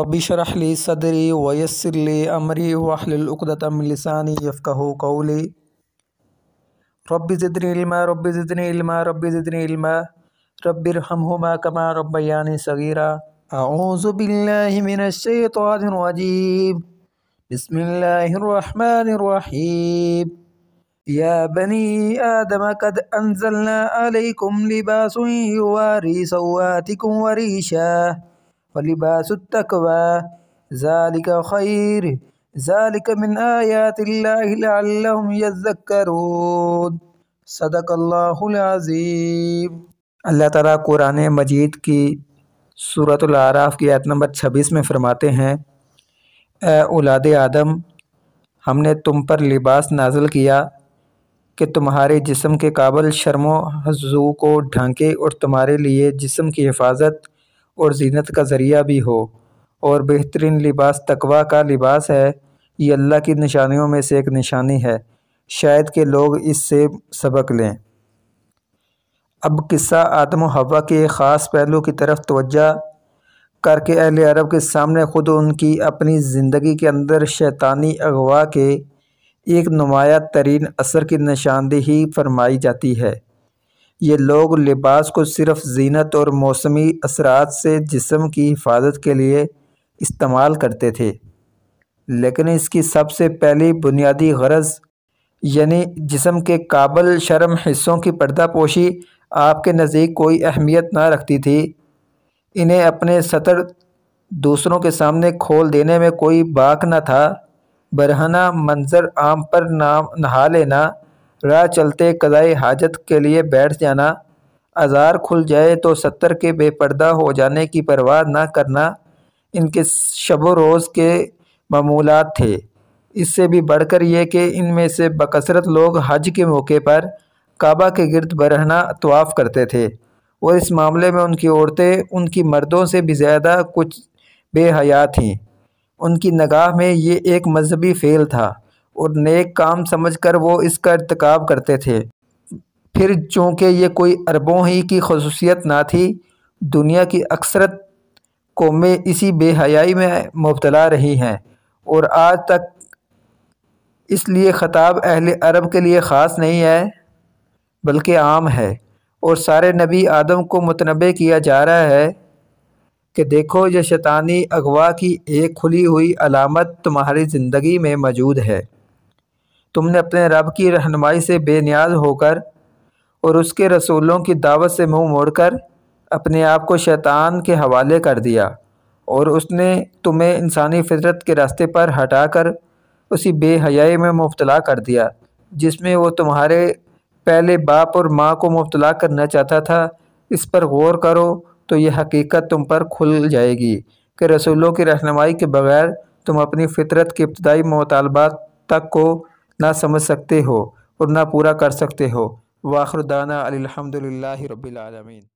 ربي اشرح لي صدري ويسر لي أمري واحلل عقدة من لساني يفقه قولي ربي زدني علما ربي زدني علما ربي زدني علما ربي ارحمهما كما ربياني صغيرا أعوذ بالله من الشيطان الرجيم بسم الله الرحمن الرحيم يا بني آدم قد أنزلنا عليكم لباس يواري سواتكم وريشا वलिबासुत्तकवा अल्लाह तला कुरान मजीद की सूरतुल आराफ की आयत नंबर छब्बीस में फ़रमाते हैं औलाद आदम हमने तुम पर लिबास नाजल किया कि तुम्हारे जिस्म के काबल शर्मो हजू को ढांके और तुम्हारे लिए जिस्म की हिफाजत और जीनत का ज़रिया भी हो और बेहतरीन लिबास तकवा का लिबास है ये अल्लाह की निशानियों में से एक निशानी है शायद के लोग इससे सबक लें अब किस्सा आदम हवा के ख़ास पहलू की तरफ तोज्जा करके अहल अरब के सामने ख़ुद उनकी अपनी ज़िंदगी के अंदर शैतानी अगवा के एक नुमाया तरीन असर की निशानदेही फरमाई जाती है ये लोग लिबास को सिर्फ जीनत और मौसमी असरात से जिसम की हिफाजत के लिए इस्तेमाल करते थे लेकिन इसकी सबसे पहली बुनियादी गरज यानी जिसम के काबल शर्म हिस्सों की पर्दा पोशी आपके नज़दीक कोई अहमियत ना रखती थी इन्हें अपने सतर दूसरों के सामने खोल देने में कोई बाक ना था बरहना मंज़र आम पर नाम नहा लेना राह चलते कदाई हाजत के लिए बैठ जाना आज़ार खुल जाए तो सत्तर के बेपर्दा हो जाने की परवाह ना करना इनके शब रोज़ के मामूलत थे इससे भी बढ़कर यह कि इनमें से बकसरत लोग हज के मौके पर काबा के गिरद बरहना तवाफ़ करते थे और इस मामले में उनकी औरतें उनकी मर्दों से भी ज़्यादा कुछ बेहया थीं उनकी नगाह में ये एक मजहबी फ़ेल था और नेक काम समझकर वो इसका इरतकब करते थे फिर चूँकि ये कोई अरबों ही की खसूसियत ना थी दुनिया की अक्सरत कौमें इसी बेहयाई में मुबतला रही हैं और आज तक इसलिए ख़ताब अहल अरब के लिए ख़ास नहीं है बल्कि आम है और सारे नबी आदम को मतनबे किया जा रहा है कि देखो यह शैतानी अगवा की एक खुली हुई अलामत तुम्हारी ज़िंदगी में मौजूद है तुमने अपने रब की रहनुमाई से बेनियाज होकर और उसके रसूलों की दावत से मुंह मोड़कर अपने आप को शैतान के हवाले कर दिया और उसने तुम्हें इंसानी फितरत के रास्ते पर हटाकर उसी बेहयाई में मुबतला कर दिया जिसमें वो तुम्हारे पहले बाप और माँ को मुबतला करना चाहता था इस पर गौर करो तो यह हकीकत तुम पर खुल जाएगी कि रसूलों की रहनमाई के बगैर तुम अपनी फितरत के इब्तदाई मुतालबात तक को ना समझ सकते हो और ना पूरा कर सकते हो वाखरदाना अलहमदिल्ला रबीआलमीन